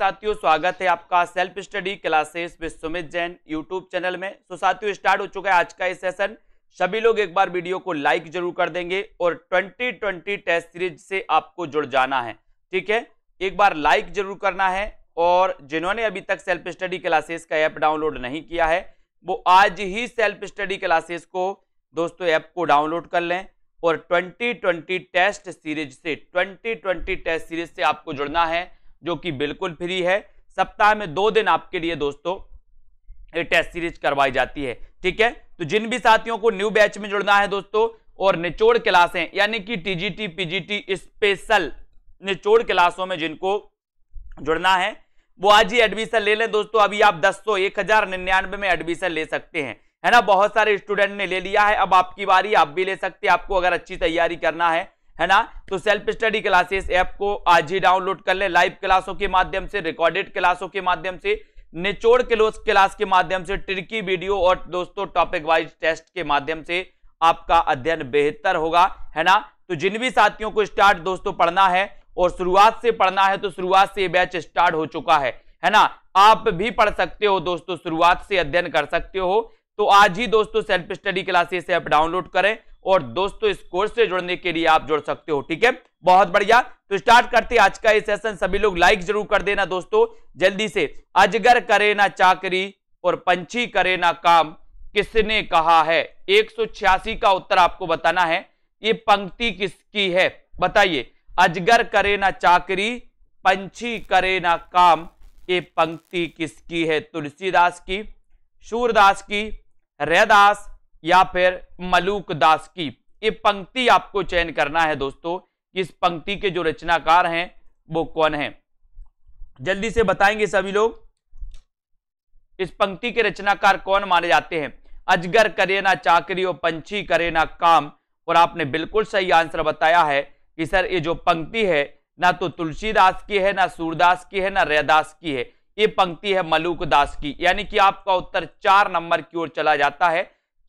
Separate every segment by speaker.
Speaker 1: साथियों स्वागत है आपका self study classes with Sumit Jain YouTube channel में सो तो साथियों स्टार्ट हो चुका है आज का ये सेशन सभी लोग एक बार वीडियो को लाइक जरूर कर देंगे और 2020 टेस्ट सीरीज से आपको जुड़ जाना है ठीक है एक बार लाइक जरूर करना है और जिन्होंने अभी तक सेल्फ स्टडी क्लासेस का ऐप डाउनलोड नहीं किया है वो आज ही सेल्फ स्टडी क्लासेस को दोस्तों ऐप को डाउनलोड कर लें और 2020 टेस्ट सीरीज से 2020 टेस्ट सीरीज से आपको जुड़ना है जो कि बिल्कुल फ्री है सप्ताह में दो दिन आपके लिए दोस्तों ये टेस्ट सीरीज करवाई जाती है ठीक है तो जिन भी साथियों को न्यू बैच में जुड़ना है दोस्तों और निचोड़ क्लासें यानी कि टीजीटी पीजीटी स्पेशल निचोड़ क्लासों में जिनको जुड़ना है वो आज ही एडमिशन ले लें दोस्तों अभी आप दस सौ एक हजार निन्यानवे में एडमिशन ले सकते हैं है ना बहुत सारे स्टूडेंट ने ले लिया है अब आपकी बारी आप भी ले सकते हैं आपको अगर अच्छी तैयारी करना है है ना तो सेल्फ स्टडी क्लासेस ऐप को आज ही डाउनलोड कर ले लाइव क्लासों के माध्यम से रिकॉर्डेड क्लासों के माध्यम से निचोड़ क्लास के माध्यम से ट्रिकी वीडियो और दोस्तों टॉपिक वाइज टेस्ट के माध्यम से आपका अध्ययन बेहतर होगा है ना तो जिन भी साथियों को स्टार्ट दोस्तों पढ़ना है और शुरुआत से पढ़ना है तो शुरुआत से ये बैच स्टार्ट हो चुका है है ना आप भी पढ़ सकते हो दोस्तों शुरुआत से अध्ययन कर सकते हो तो आज ही दोस्तों self study classes app download करें और दोस्तों इस कोर्स से जुड़ने के लिए आप जुड़ सकते हो ठीक है बहुत बढ़िया तो स्टार्ट करते आज का ये सेशन सभी लोग लाइक जरूर कर देना दोस्तों जल्दी से अजगर करे ना चाकरी और पंछी करे ना काम किसने कहा है एक का उत्तर आपको बताना है ये पंक्ति किसकी है बताइए अजगर करे ना चाकरी पंछी करे ना काम ये पंक्ति किसकी है तुलसीदास की सूरदास की रैदास या फिर मलूक दास की ये पंक्ति आपको चयन करना है दोस्तों कि इस पंक्ति के जो रचनाकार हैं वो कौन है जल्दी से बताएंगे सभी लोग इस पंक्ति के रचनाकार कौन माने जाते हैं अजगर करे ना चाकरी और पंछी करे ना काम और आपने बिल्कुल सही आंसर बताया है कि सर ये जो पंक्ति है ना तो तुलसीदास की है ना सूरदास की है ना रैदास की है ये पंक्ति है मलूक दास की यानी कि आपका उत्तर चार नंबर की ओर चला जाता है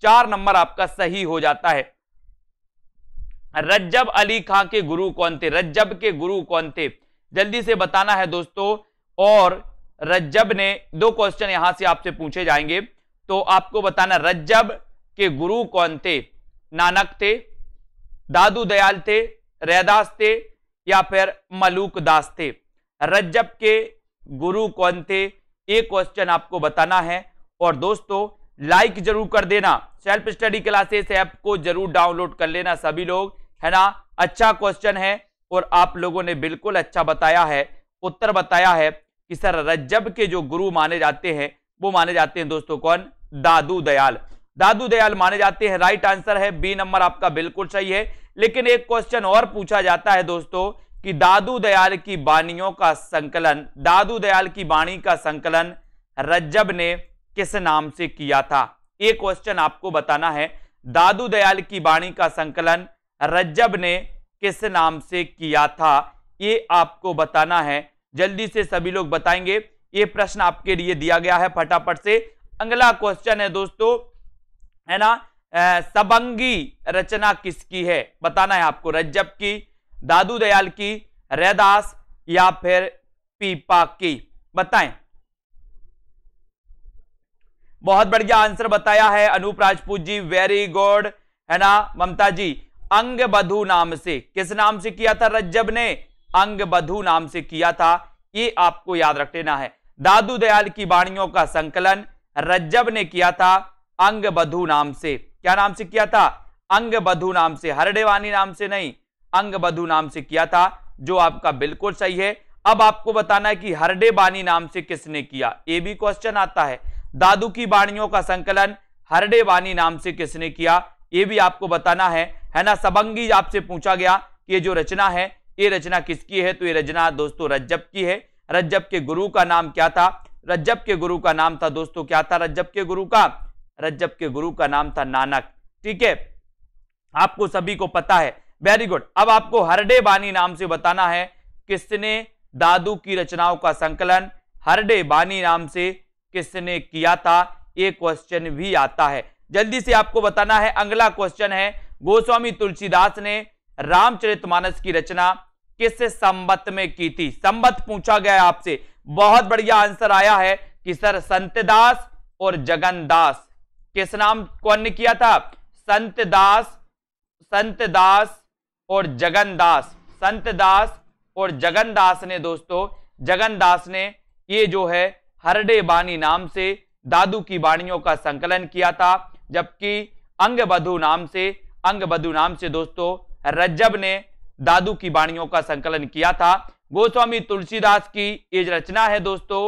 Speaker 1: चार नंबर आपका सही हो जाता है रज्जब अली खां के गुरु कौन थे रज्जब के गुरु कौन थे जल्दी से बताना है दोस्तों और रज्जब ने दो क्वेश्चन यहां से आपसे पूछे जाएंगे तो आपको बताना रज्जब के गुरु कौन थे नानक थे दादू दयाल थे रैदास थे या फिर मलूक दास थे रज्जब के गुरु कौन थे ये क्वेश्चन आपको बताना है और दोस्तों लाइक जरूर कर देना सेल्फ स्टडी क्लासेस ऐप को जरूर डाउनलोड कर लेना सभी लोग है ना अच्छा क्वेश्चन है और आप लोगों ने बिल्कुल अच्छा बताया है उत्तर बताया है कि सर रज्जब के जो गुरु माने जाते हैं वो माने जाते हैं दोस्तों कौन दादू दयाल दादू दयाल माने जाते हैं राइट आंसर है बी नंबर आपका बिल्कुल सही है लेकिन एक क्वेश्चन और पूछा जाता है दोस्तों कि दादू दयाल की बाणियों का संकलन दादू दयाल की बाणी का संकलन रज्जब ने किस नाम से किया था ये क्वेश्चन आपको बताना है दादू दयाल की वाणी का संकलन रज्जब ने किस नाम से किया था ये आपको बताना है जल्दी से सभी लोग बताएंगे ये प्रश्न आपके लिए दिया गया है फटाफट से अगला क्वेश्चन है दोस्तों है ना आ, सबंगी रचना किसकी है बताना है आपको रज्जब की दादू दयाल की रैदास या फिर पीपा की बताएं बहुत बढ़िया आंसर बताया है अनूप राजपूत जी वेरी गुड है ना ममता जी अंग बधु नाम से किस नाम से किया था रज्जब ने अंग बधु नाम से किया था ये आपको याद रख लेना है दादू दयाल की वाणियों का संकलन रज्जब ने किया था अंग बधु नाम से क्या नाम से किया था अंग बधु नाम से हरडेवानी नाम से नहीं अंग बधु नाम से किया था जो आपका बिल्कुल सही है अब आपको बताना है कि हरडे बानी नाम से किसने किया ये भी क्वेश्चन आता है दादू की वाणियों का संकलन हरडे वानी नाम से किसने किया ये भी आपको बताना है है ना सबंगी आपसे पूछा गया कि ये जो रचना है ये रचना किसकी है तो ये रचना दोस्तों रज्जब की है रज्जब के गुरु का नाम क्या था रज्जब के गुरु का नाम था दोस्तों क्या था रज्जब के गुरु का रज्जब के गुरु का नाम था नानक ठीक है आपको सभी को पता है वेरी गुड अब आपको हरडे बानी नाम से बताना है किसने दादू की रचनाओं का संकलन हरडे बानी नाम से किसने किया था ये क्वेश्चन भी आता है जल्दी से आपको बताना है अगला क्वेश्चन है गोस्वामी तुलसीदास ने रामचरितमानस की रचना किस संबत में की थी संबत पूछा गया आपसे बहुत बढ़िया आंसर आया है कि सर संतदास और जगनदास किस नाम कौन ने किया था संतदास संतदास और जगनदास संतदास और जगनदास ने दोस्तों जगनदास ने ये जो है हरडे बानी नाम से दादू की बाणियों का संकलन किया था जबकि अंगबधु नाम से बधु नाम से दोस्तों रज्जब ने दादू की बाणियों का संकलन किया था गोस्वामी तुलसीदास की ये रचना है दोस्तों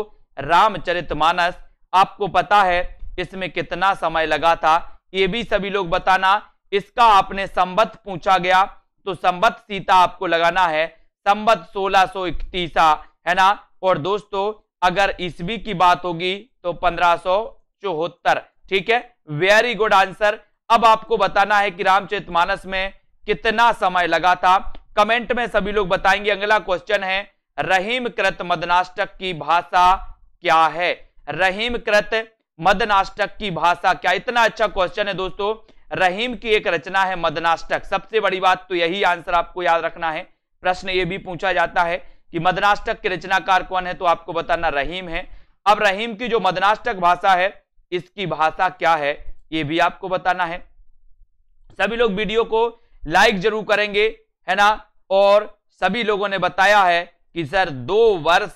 Speaker 1: रामचरितमानस आपको पता है इसमें कितना समय लगा था ये भी सभी लोग बताना इसका आपने संबत पूछा गया तो संबत सीता आपको लगाना है संबत सोलह सो है ना और दोस्तों अगर ईस्वी की बात होगी तो पंद्रह ठीक है वेरी गुड आंसर अब आपको बताना है कि रामचरितमानस में कितना समय लगा था कमेंट में सभी लोग बताएंगे अगला क्वेश्चन है रहीम कृत मदनाष्टक की भाषा क्या है रहीम कृत मदनाष्टक की भाषा क्या इतना अच्छा क्वेश्चन है दोस्तों रहीम की एक रचना है मदनाष्टक सबसे बड़ी बात तो यही आंसर आपको याद रखना है प्रश्न ये भी पूछा जाता है कि मदनाष्टक के रचनाकार कौन है तो आपको बताना रहीम है अब रहीम की जो मदनाष्टक भाषा है इसकी भाषा क्या है ये भी आपको बताना है सभी लोग वीडियो को लाइक जरूर करेंगे है ना और सभी लोगों ने बताया है कि सर दो वर्ष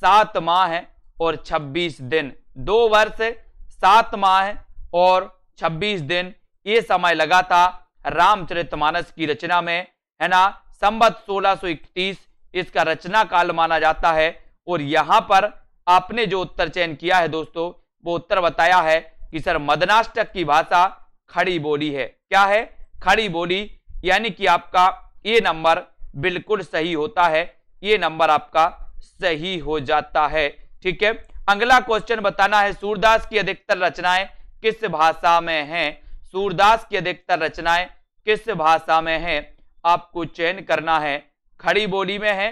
Speaker 1: सात माह है और छब्बीस दिन दो वर्ष सात माह और छब्बीस दिन ये समय लगा था रामचरितमानस की रचना में है ना संबत 1631 इसका रचना काल माना जाता है और यहाँ पर आपने जो उत्तर चयन किया है दोस्तों वो उत्तर बताया है कि सर मदनाष्टक की भाषा खड़ी बोली है क्या है खड़ी बोली यानी कि आपका ये नंबर बिल्कुल सही होता है ये नंबर आपका सही हो जाता है ठीक है अगला क्वेश्चन बताना है सूरदास की अधिकतर रचनाएं किस भाषा में हैं सूरदास की अधिकतर रचनाएं किस भाषा में हैं आपको चयन करना है खड़ी बोली में है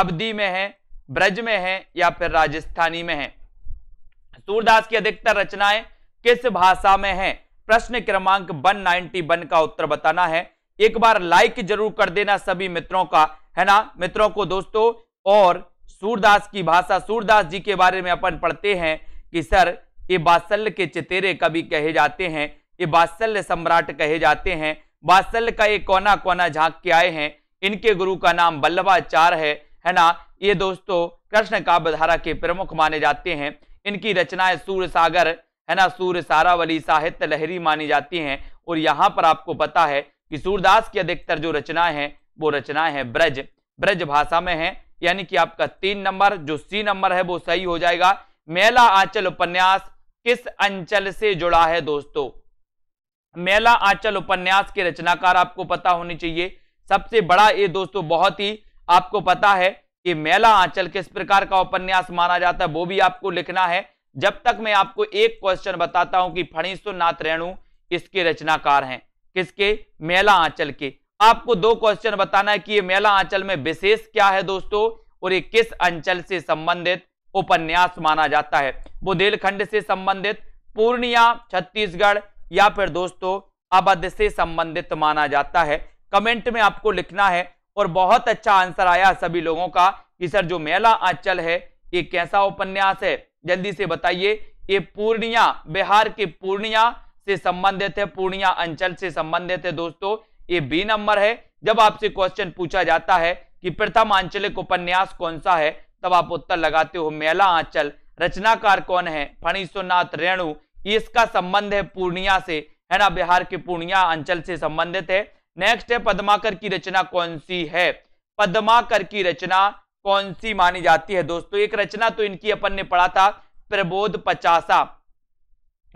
Speaker 1: अवधि में है ब्रज में है या फिर राजस्थानी में है सूरदास की अधिकतर रचनाएं किस भाषा में है प्रश्न क्रमांक 191 का उत्तर बताना है एक बार लाइक जरूर कर देना सभी मित्रों का है ना मित्रों को दोस्तों और सूरदास की भाषा सूरदास जी के बारे में अपन पढ़ते हैं कि सर ये बात्सल्य के चितेरे कभी कहे जाते हैं ये बात्सल्य सम्राट कहे जाते हैं बात्सल्य का ये कोना कोना झांक के आए हैं इनके गुरु का नाम बल्लभाचार्य है है ना ये दोस्तों कृष्ण काव्यधारा के प्रमुख माने जाते हैं इनकी रचनाएं सूर्य सागर है ना सूर्य सारावली साहित्य लहरी मानी जाती हैं और यहाँ पर आपको पता है कि सूरदास की अधिकतर जो रचनाएं हैं वो रचनाएं हैं ब्रज ब्रज भाषा में है यानी कि आपका तीन नंबर जो सी नंबर है वो सही हो जाएगा मेला आंचल उपन्यास किस अंचल से जुड़ा है दोस्तों मेला आंचल उपन्यास के रचनाकार आपको पता होनी चाहिए सबसे बड़ा ये दोस्तों बहुत ही आपको पता है कि मेला आंचल किस प्रकार का उपन्यास माना जाता है वो भी आपको लिखना है जब तक मैं आपको एक क्वेश्चन बताता हूं कि नाथ रेणु इसके रचनाकार हैं किसके मेला आंचल के आपको दो क्वेश्चन बताना है कि ये मेला आंचल में विशेष क्या है दोस्तों और ये किस अंचल से संबंधित उपन्यास माना जाता है बुदेलखंड से संबंधित पूर्णिया छत्तीसगढ़ या फिर दोस्तों अवध से संबंधित माना जाता है कमेंट में आपको लिखना है और बहुत अच्छा आंसर आया सभी लोगों का कि सर जो मेला आंचल है ये कैसा उपन्यास है जल्दी से बताइए ये पूर्णिया बिहार के पूर्णिया से संबंधित है पूर्णिया अंचल से संबंधित है दोस्तों ये बी नंबर है जब आपसे क्वेश्चन पूछा जाता है कि प्रथम आंचलिक उपन्यास कौन सा है तब आप उत्तर लगाते हो मेला आंचल रचनाकार कौन है फणीश्वरनाथ रेणु इसका संबंध है पूर्णिया से है ना बिहार के पूर्णिया अंचल से संबंधित है नेक्स्ट है पद्माकर की रचना कौन सी है पद्माकर की रचना कौन सी मानी जाती है दोस्तों एक रचना तो इनकी अपन ने पढ़ा था प्रबोध पचासा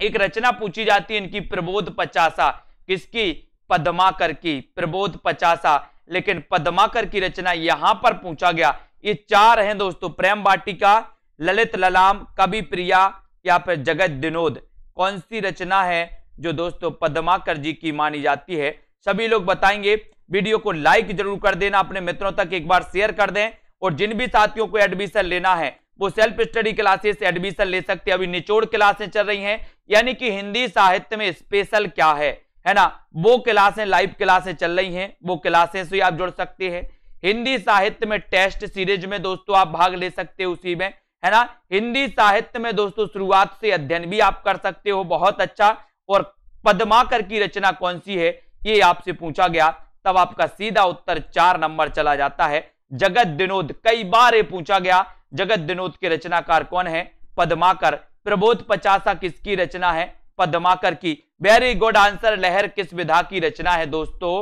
Speaker 1: एक रचना पूछी जाती है इनकी प्रबोध पचासा किसकी पद्माकर की प्रबोध पचासा लेकिन पद्माकर की रचना यहां पर पूछा गया ये चार हैं दोस्तों प्रेम वाटिका ललित ललाम कवि प्रिया या फिर जगत दिनोद कौन सी रचना है जो दोस्तों पद्माकर जी की मानी जाती है सभी लोग बताएंगे वीडियो को लाइक जरूर कर देना अपने मित्रों तक एक बार शेयर कर दें और जिन भी साथियों को एडमिशन लेना है वो सेल्फ स्टडी क्लासेस से एडमिशन ले सकते हैं अभी निचोड़ क्लासे चल रही हैं यानी कि हिंदी साहित्य में स्पेशल क्या है है ना वो क्लासें लाइव क्लासे चल रही हैं वो क्लासेस भी आप जुड़ सकते हैं हिंदी साहित्य में टेस्ट सीरीज में दोस्तों आप भाग ले सकते हो उसी में है ना हिंदी साहित्य में दोस्तों शुरुआत से अध्ययन भी आप कर सकते हो बहुत अच्छा और पदमाकर की रचना कौन सी है ये आपसे पूछा गया तब आपका सीधा उत्तर चार नंबर चला जाता है जगत दिनोद कई बार ये पूछा गया जगत दिनोद के रचनाकार कौन है पदमाकर प्रबोध पचासा किसकी रचना है पदमाकर की वेरी गुड आंसर लहर किस विधा की रचना है दोस्तों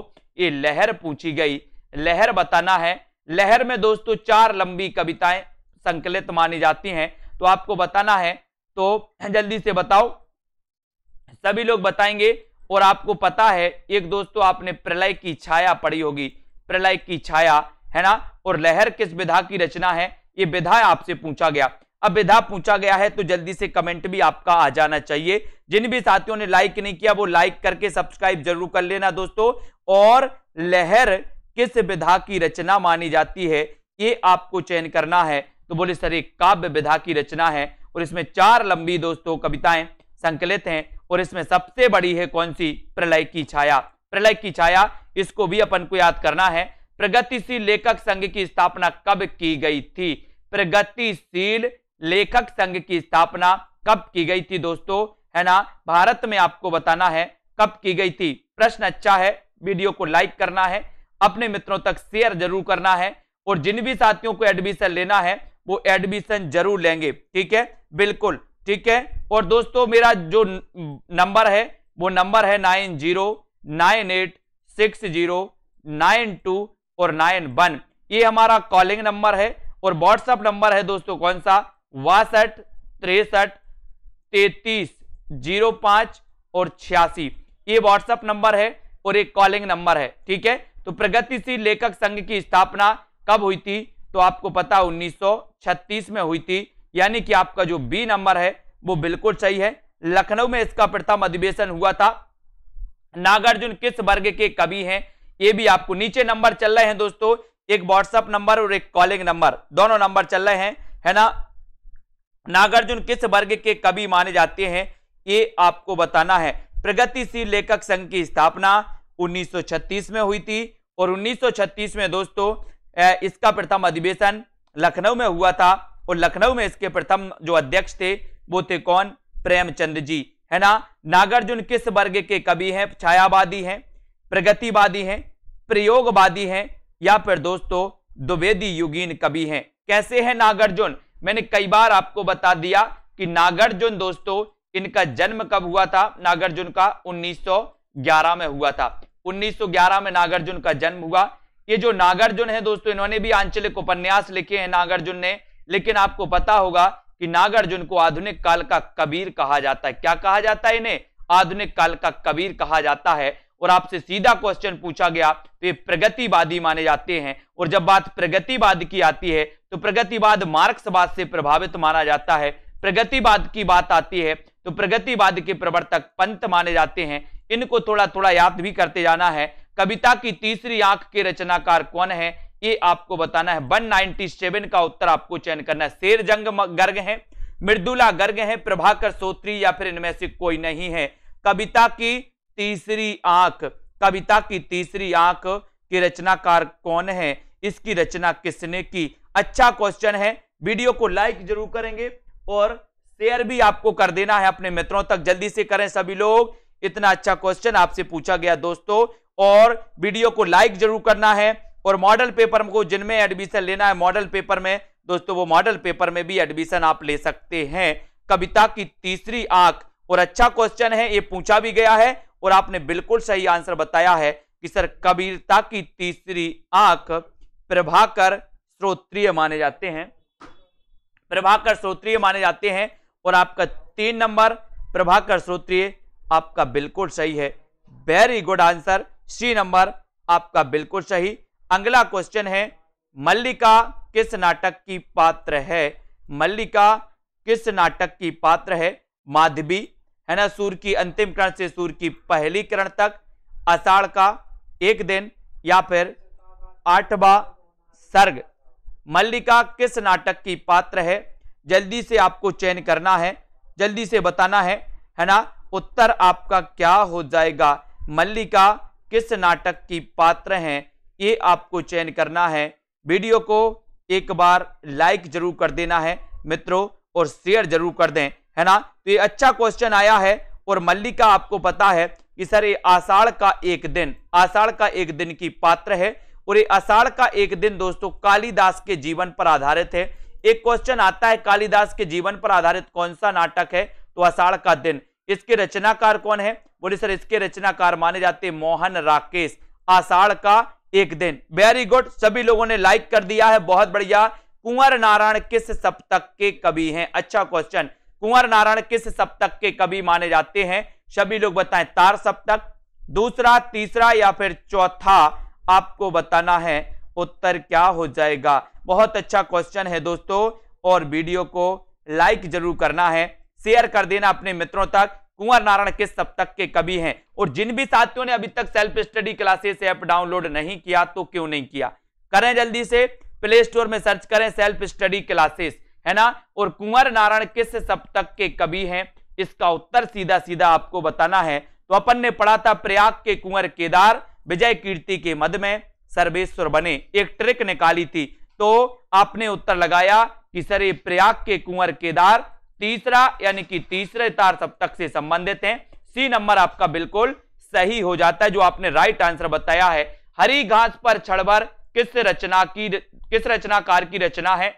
Speaker 1: ये लहर पूछी गई लहर बताना है लहर में दोस्तों चार लंबी कविताएं संकलित मानी जाती हैं तो आपको बताना है तो जल्दी से बताओ सभी लोग बताएंगे और आपको पता है एक दोस्तों आपने प्रलय की छाया पढ़ी होगी प्रलय की छाया है ना और लहर किस विधा की रचना है ये विधा आपसे पूछा गया अब विधा पूछा गया है तो जल्दी से कमेंट भी आपका आ जाना चाहिए जिन भी साथियों ने लाइक नहीं किया वो लाइक करके सब्सक्राइब जरूर कर लेना दोस्तों और लहर किस विधा की रचना मानी जाती है ये आपको चयन करना है तो बोले सर एक काव्य विधा की रचना है और इसमें चार लंबी दोस्तों कविताएं संकलित हैं और इसमें सबसे बड़ी है कौन सी प्रलय की छाया प्रलय की छाया इसको भी अपन को याद करना है प्रगतिशील लेखक संघ की स्थापना कब की गई थी प्रगतिशील लेखक संघ की स्थापना कब की गई थी दोस्तों है ना भारत में आपको बताना है कब की गई थी प्रश्न अच्छा है वीडियो को लाइक करना है अपने मित्रों तक शेयर जरूर करना है और जिन भी साथियों को एडमिशन लेना है वो एडमिशन जरूर लेंगे ठीक है बिल्कुल ठीक है और दोस्तों मेरा जो नंबर है वो नंबर है nine zero nine eight six zero nine two और नाइन वन ये हमारा कॉलिंग नंबर है और व्हाट्सएप नंबर है दोस्तों कौन सा बासठ तिरसठ तैतीस जीरो पाँच और छियासी ये व्हाट्सएप नंबर है और एक कॉलिंग नंबर है ठीक है तो प्रगतिशील लेखक संघ की स्थापना कब हुई थी तो आपको पता 1936 में हुई थी यानी कि आपका जो बी नंबर है वो बिल्कुल सही है लखनऊ में इसका प्रथम अधिवेशन हुआ था नागार्जुन किस वर्ग के कवि हैं ये भी आपको नीचे नंबर चल रहे हैं दोस्तों एक व्हाट्सअप नंबर और एक कॉलिंग नंबर दोनों नंबर चल रहे हैं है ना नागार्जुन किस वर्ग के कवि माने जाते हैं ये आपको बताना है प्रगतिशील लेखक संघ की स्थापना 1936 में हुई थी और 1936 में दोस्तों इसका प्रथम अधिवेशन लखनऊ में हुआ था और लखनऊ में इसके प्रथम जो अध्यक्ष थे वो थे कौन प्रेमचंद जी है ना नागार्जुन किस वर्ग के कवि हैं छायावादी हैं प्रगतिवादी हैं प्रयोगवादी हैं या फिर दोस्तों द्विवेदी युगीन कवि हैं कैसे हैं नागार्जुन मैंने कई बार आपको बता दिया कि नागार्जुन दोस्तों इनका जन्म कब हुआ था नागार्जुन का 1911 में हुआ था 1911 में नागार्जुन का जन्म हुआ ये जो नागार्जुन है दोस्तों इन्होंने भी आंचलिक उपन्यास लिखे हैं नागार्जुन ने लेकिन आपको पता होगा कि नागार्जुन को आधुनिक काल का कबीर कहा जाता है क्या कहा जाता है इन्हें आधुनिक काल का कबीर कहा जाता है और आपसे सीधा क्वेश्चन पूछा गया तो ये प्रगतिवादी माने जाते हैं और जब बात प्रगतिवाद की आती है तो प्रगतिवाद मार्क्सवाद से प्रभावित माना जाता है प्रगतिवाद की बात आती है तो प्रगतिवाद के प्रवर्तक पंत माने जाते हैं इनको थोड़ा थोड़ा याद भी करते जाना है कविता की तीसरी आंख के रचनाकार कौन है ये आपको बताना है 197 का उत्तर आपको चयन करना है शेर जंग गर्ग है मृदुला गर्ग है प्रभाकर सोत्री या फिर इनमें से कोई नहीं है कविता की तीसरी आंख कविता की तीसरी आंख की रचनाकार कौन है इसकी रचना किसने की अच्छा क्वेश्चन है वीडियो को लाइक जरूर करेंगे और शेयर भी आपको कर देना है अपने मित्रों तक जल्दी से करें सभी लोग इतना अच्छा क्वेश्चन आपसे पूछा गया दोस्तों और वीडियो को लाइक जरूर करना है और मॉडल पेपर को जिनमें एडमिशन लेना है मॉडल पेपर में दोस्तों वो मॉडल पेपर में भी एडमिशन आप ले सकते हैं कविता की तीसरी आंख और अच्छा क्वेश्चन है ये पूछा भी गया है और आपने बिल्कुल सही आंसर बताया है कि सर कविता की तीसरी आंख प्रभाकर श्रोत्रिय माने जाते हैं प्रभाकर श्रोत्रिय माने जाते हैं और आपका तीन नंबर प्रभाकर श्रोत्रिय आपका बिल्कुल सही है very good answer C number आपका बिल्कुल सही अगला क्वेश्चन है मल्लिका किस नाटक की पात्र है मल्लिका किस नाटक की पात्र है माधवी है ना सूर्य की अंतिम करण से सूर्य की पहली करण तक आषाढ़ का एक दिन या फिर आठवा सर्ग मल्लिका किस नाटक की पात्र है जल्दी से आपको चयन करना है जल्दी से बताना है है ना उत्तर आपका क्या हो जाएगा मल्लिका किस नाटक की पात्र हैं ये आपको चयन करना है वीडियो को एक बार लाइक जरूर कर देना है मित्रों और शेयर जरूर कर दें है ना तो ये अच्छा क्वेश्चन आया है और मल्लिका आपको पता है कि सर ये आषाढ़ का एक दिन आषाढ़ का एक दिन की पात्र है और ये आषाढ़ का एक दिन दोस्तों कालिदास के जीवन पर आधारित है एक क्वेश्चन आता है कालिदास के जीवन पर आधारित कौन सा नाटक है तो आषाढ़ का दिन इसके रचनाकार कौन है बोले सर इसके रचनाकार माने जाते मोहन राकेश आषाढ़ का एक दिन वेरी गुड सभी लोगों ने लाइक कर दिया है बहुत बढ़िया कुंवर नारायण किस सप्तक के कवि हैं अच्छा क्वेश्चन कुंवर नारायण किस सप्तक के कवि माने जाते हैं सभी लोग बताएं तार सप्तक दूसरा तीसरा या फिर चौथा आपको बताना है उत्तर क्या हो जाएगा बहुत अच्छा क्वेश्चन है दोस्तों और वीडियो को लाइक जरूर करना है शेयर कर देना अपने मित्रों तक कुंवर नारायण किस सब तक के कवि हैं और जिन भी साथियों ने अभी तक self study classes app download नहीं किया तो क्यों नहीं किया करें जल्दी से प्ले स्टोर में सर्च करें सेल्फ स्टडी क्लासेस है ना और कुंवर नारायण किस सब तक के कवि हैं इसका उत्तर सीधा सीधा आपको बताना है तो अपन ने पढ़ा था प्रयाग के कुंवर केदार विजय कीर्ति के मध में सर्वेश्वर बने एक ट्रिक निकाली थी तो आपने उत्तर लगाया कि सर ये प्रयाग के कुंवर केदार तीसरा यानी कि तीसरे तार सप्तक से संबंधित हैं सी नंबर आपका बिल्कुल सही हो जाता है जो आपने राइट आंसर बताया है हरी घास पर छड़बर किस रचना की किस रचनाकार की रचना है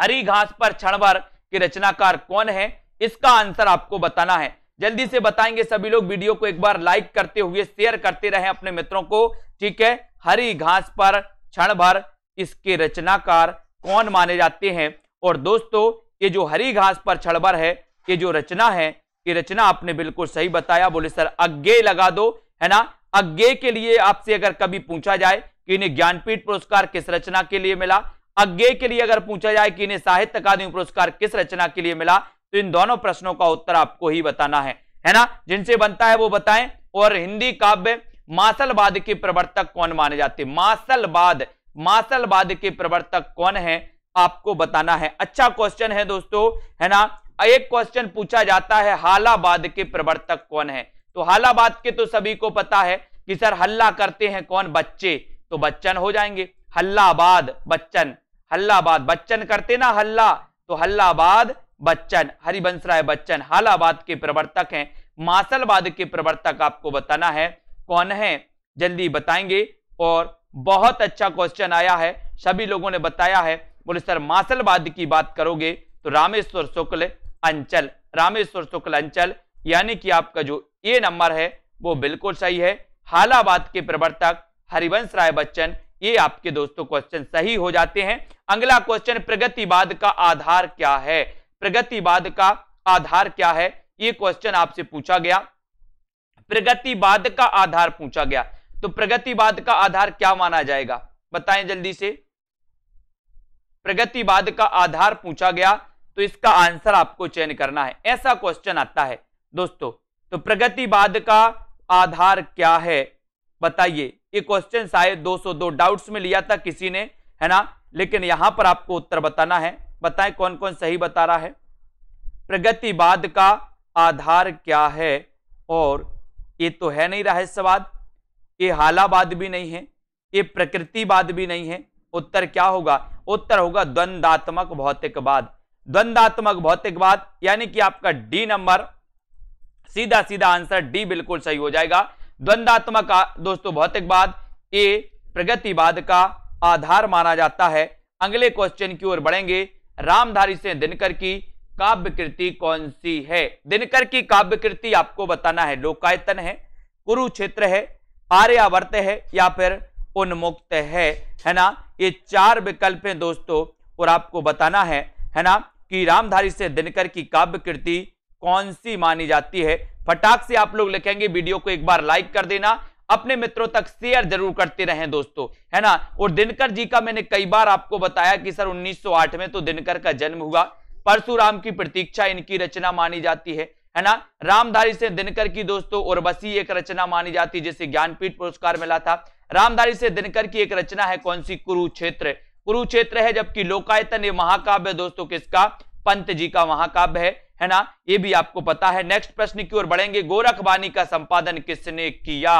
Speaker 1: हरी घास पर छणवर के रचनाकार कौन है इसका आंसर आपको बताना है जल्दी से बताएंगे सभी लोग वीडियो को एक बार लाइक करते हुए शेयर करते रहे अपने मित्रों को ठीक है हरी घास पर क्षण भर इसके रचनाकार कौन माने जाते हैं और दोस्तों ये जो हरी घास पर छड़बर है ये जो रचना है ये रचना आपने बिल्कुल सही बताया बोले सर अज्ञे लगा दो है ना अज्ञे के लिए आपसे अगर कभी पूछा जाए कि इन्हें ज्ञानपीठ पुरस्कार किस रचना के लिए मिला अज्ञे के लिए अगर पूछा जाए कि इन्हें साहित्य अकादमी पुरस्कार किस रचना के लिए मिला तो इन दोनों प्रश्नों का उत्तर आपको ही बताना है है ना जिनसे बनता है वो बताएं और हिंदी काव्य मासलवाद के प्रवर्तक कौन माने जाते मासलवाद मासलवाद के प्रवर्तक कौन है आपको बताना है अच्छा क्वेश्चन है दोस्तों है ना एक क्वेश्चन पूछा जाता है हालाबाद के प्रवर्तक कौन है तो हालाबाद के तो सभी को पता है कि सर हल्ला करते हैं कौन बच्चे तो बच्चन हो जाएंगे हल्लाबाद बच्चन हल्लाबाद बच्चन करते ना हल्ला तो हल्लाबाद बच्चन हरिवंश राय बच्चन हालाबाद के प्रवर्तक हैं मासलबाद के प्रवर्तक आपको बताना है कौन है जल्दी बताएंगे और बहुत अच्छा क्वेश्चन आया है सभी लोगों ने बताया है बोले सर मासलवाद की बात करोगे तो रामेश्वर शुक्ल अंचल रामेश्वर शुक्ल अंचल यानी कि आपका जो ए नंबर है वो बिल्कुल सही है हालाबाद के प्रवर्तक हरिवंश राय बच्चन ये आपके दोस्तों क्वेश्चन सही हो जाते हैं अगला क्वेश्चन प्रगतिवाद का आधार क्या है प्रगतिवाद का आधार क्या है ये क्वेश्चन आपसे पूछा गया प्रगतिवाद का आधार पूछा गया तो प्रगतिवाद का आधार क्या माना जाएगा बताएं जल्दी से प्रगतिवाद का आधार पूछा गया तो इसका आंसर आपको चयन करना है ऐसा क्वेश्चन आता है दोस्तों तो प्रगतिवाद का आधार क्या है बताइए ये क्वेश्चन शायद 202 डाउट्स में लिया था किसी ने है ना लेकिन यहां पर आपको उत्तर बताना है बताएं कौन कौन सही बता रहा है प्रगतिवाद का आधार क्या है और ये तो है नहीं रहस्यवाद ये हालाबाद भी नहीं है ये प्रकृतिवाद भी नहीं है उत्तर क्या होगा उत्तर होगा द्वंदात्मक भौतिकवाद द्वंदात्मक भौतिकवाद यानी कि आपका डी नंबर सीधा सीधा आंसर डी बिल्कुल सही हो जाएगा द्वंदात्मक दोस्तों भौतिकवाद ए प्रगतिवाद का आधार माना जाता है अगले क्वेश्चन की ओर बढ़ेंगे रामधारी से दिनकर की काव्य कृति कौन सी है दिनकर की काव्य कृति आपको बताना है लोकायतन है कुरुक्षेत्र है आर्यावर्त है या फिर उन्मुक्त है है ना ये चार विकल्प हैं दोस्तों और आपको बताना है है ना कि रामधारी से दिनकर की काव्य कृति कौन सी मानी जाती है फटाक से आप लोग लिखेंगे वीडियो को एक बार लाइक कर देना अपने मित्रों तक शेयर जरूर करते रहें दोस्तों है ना और दिनकर जी का मैंने कई बार आपको बताया कि सर 1908 में तो दिनकर का जन्म हुआ परशुराम की प्रतीक्षा इनकी रचना मानी जाती है है ना रामधारी से दिनकर की दोस्तों और बसी एक रचना मानी जाती जिसे ज्ञानपीठ पुरस्कार मिला था रामधारी से दिनकर की एक रचना है कौन सी कुरुक्षेत्र कुरुक्षेत्र है जबकि लोकायतन ये महाकाव्य दोस्तों किसका पंत जी का महाकाव्य है है ना ये भी आपको पता है नेक्स्ट प्रश्न की ओर बढ़ेंगे गोरखबाणी का संपादन किसने किया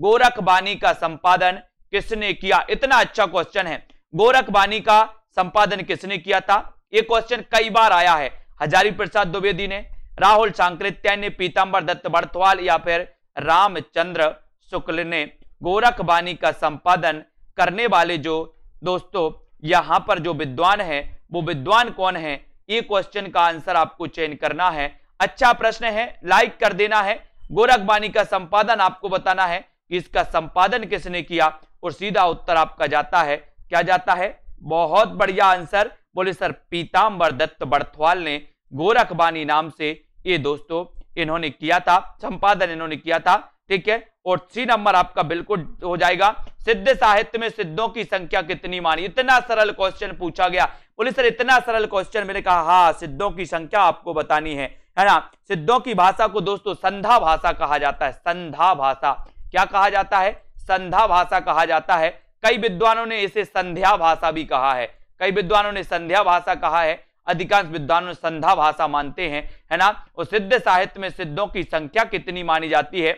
Speaker 1: गोरखबाणी का संपादन किसने किया इतना अच्छा क्वेश्चन है गोरखबाणी का संपादन किसने किया था ये क्वेश्चन कई बार आया है हजारी प्रसाद द्विवेदी ने राहुल सांकृत्याय ने पीताम्बर दत्त बर्थवाल या फिर रामचंद्र शुक्ल ने गोरखबानी का संपादन करने वाले जो दोस्तों यहां पर जो विद्वान है वो विद्वान कौन है ये क्वेश्चन का आंसर आपको चेंज करना है अच्छा प्रश्न है लाइक कर देना है गोरखबानी का संपादन आपको बताना है कि इसका संपादन किसने किया और सीधा उत्तर आपका जाता है क्या जाता है बहुत बढ़िया आंसर बोले सर पीताम्बर दत्त बर्थवाल ने गोरखबानी नाम से ये दोस्तों इन्होंने किया था संपादन इन्होंने किया था ठीक है और थ्री नंबर आपका बिल्कुल हो जाएगा सिद्ध साहित्य में सिद्धों की संख्या कितनी मानी इतना सरल क्वेश्चन पूछा गया बोले सर इतना सरल क्वेश्चन मैंने कहा हाँ सिद्धों की संख्या आपको बतानी है है ना सिद्धों की भाषा को दोस्तों संधा भाषा कहा जाता है संधा भाषा क्या कहा जाता है संधा भाषा कहा जाता है कई विद्वानों ने इसे संध्या भाषा भी कहा है कई विद्वानों ने संध्या भाषा कहा है अधिकांश विद्वानों संध्या भाषा मानते हैं है ना और सिद्ध साहित्य में सिद्धों की संख्या कितनी मानी जाती है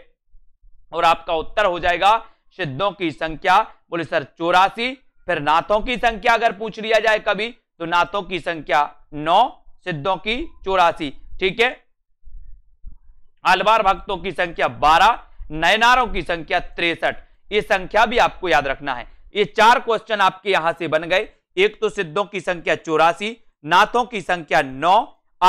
Speaker 1: और आपका उत्तर हो जाएगा सिद्धों की संख्या बोले सर चौरासी फिर नाथों की संख्या अगर पूछ लिया जाए कभी तो नाथों की संख्या नौ सिद्धों की चौरासी ठीक है अलवार भक्तों की संख्या बारह नयनारों की संख्या तिरसठ ये संख्या भी आपको याद रखना है ये चार क्वेश्चन आपके यहां से बन गए एक तो सिद्धों की संख्या चौरासी नाथों की संख्या नौ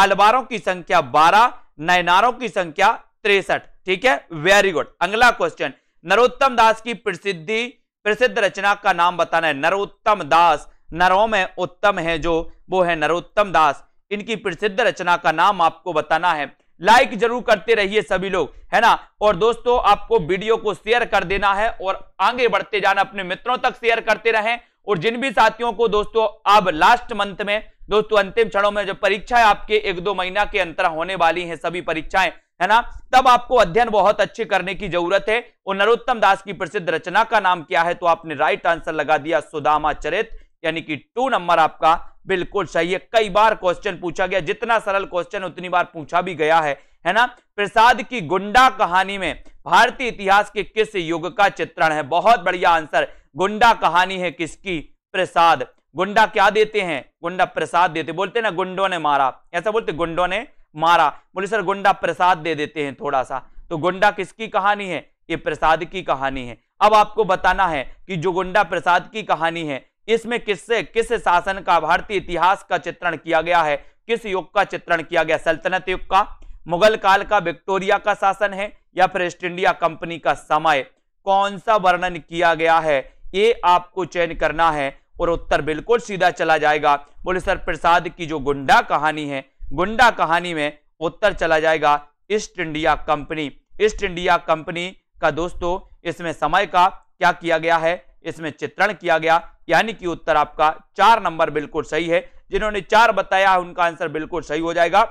Speaker 1: आलवारों की संख्या बारह नयनारों की संख्या तिरसठ ठीक है वेरी गुड अगला क्वेश्चन नरोत्तम दास की प्रसिद्धि प्रसिद्ध रचना का नाम बताना है नरोत्तम दास नरो में उत्तम है जो वो है नरोत्तम दास इनकी प्रसिद्ध रचना का नाम आपको बताना है लाइक जरूर करते रहिए सभी लोग है ना और दोस्तों आपको वीडियो को शेयर कर देना है और आगे बढ़ते जाना अपने मित्रों तक शेयर करते रहें और जिन भी साथियों को दोस्तों अब लास्ट मंथ में दोस्तों अंतिम क्षणों में जो परीक्षाएं आपके एक दो महीना के अंतर होने वाली हैं सभी परीक्षाएं है ना तब आपको अध्ययन बहुत अच्छे करने की जरूरत है और नरोत्तम दास की प्रसिद्ध रचना का नाम क्या है तो आपने राइट आंसर लगा दिया सुदामा चरित यानी कि टू नंबर आपका बिल्कुल सही है कई बार क्वेश्चन पूछा गया जितना सरल क्वेश्चन उतनी बार पूछा भी गया है है ना प्रसाद की गुंडा कहानी में भारतीय इतिहास के किस युग का चित्रण है बहुत बढ़िया आंसर गुंडा कहानी है किसकी प्रसाद गुंडा क्या देते हैं गुंडा प्रसाद देते बोलते ना गुंडों ने मारा ऐसा बोलते गुंडों ने मारा बोले सर गुंडा प्रसाद दे देते हैं थोड़ा सा तो गुंडा किसकी कहानी है ये प्रसाद की कहानी है अब आपको बताना है कि जो गुंडा प्रसाद की कहानी है इसमें किससे किस शासन का भारतीय इतिहास का चित्रण किया गया है किस युग का चित्रण किया गया सल्तनत युग का मुगल काल का विक्टोरिया का शासन है या फिर ईस्ट इंडिया कंपनी का समय कौन सा वर्णन किया गया है ये आपको चयन करना है और उत्तर बिल्कुल सीधा चला जाएगा बोले सर प्रसाद की जो गुंडा कहानी है गुंडा कहानी में उत्तर चला जाएगा east India company east India company का दोस्तों इसमें समय का क्या किया गया है इसमें चित्रण किया गया यानी कि उत्तर आपका चार नंबर बिल्कुल सही है जिन्होंने चार बताया उनका आंसर बिल्कुल सही हो जाएगा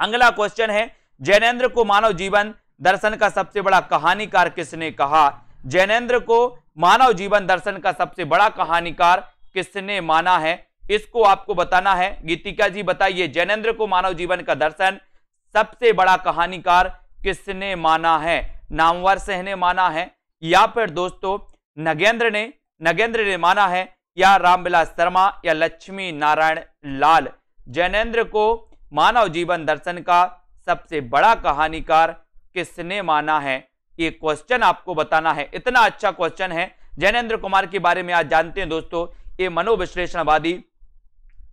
Speaker 1: अगला क्वेश्चन है जैनेन्द्र को मानव जीवन दर्शन का सबसे बड़ा कहानीकार किसने कहा जैनेन्द्र को मानव जीवन दर्शन का सबसे बड़ा कहानीकार किसने माना है इसको आपको बताना है गीतिका जी बताइए जैनेन्द्र को मानव जीवन का दर्शन सबसे बड़ा कहानीकार किसने माना है नामवर सिंह ने माना है या फिर दोस्तों नगेंद्र ने नगेंद्र ने माना है या रामविलास शर्मा या लक्ष्मी नारायण लाल जैनेन्द्र को मानव जीवन दर्शन का सबसे बड़ा कहानीकार किसने माना है ये क्वेश्चन आपको बताना है इतना अच्छा क्वेश्चन है जैनेन्द्र कुमार के बारे में आज जानते हैं दोस्तों ये मनोविश्लेषणवादी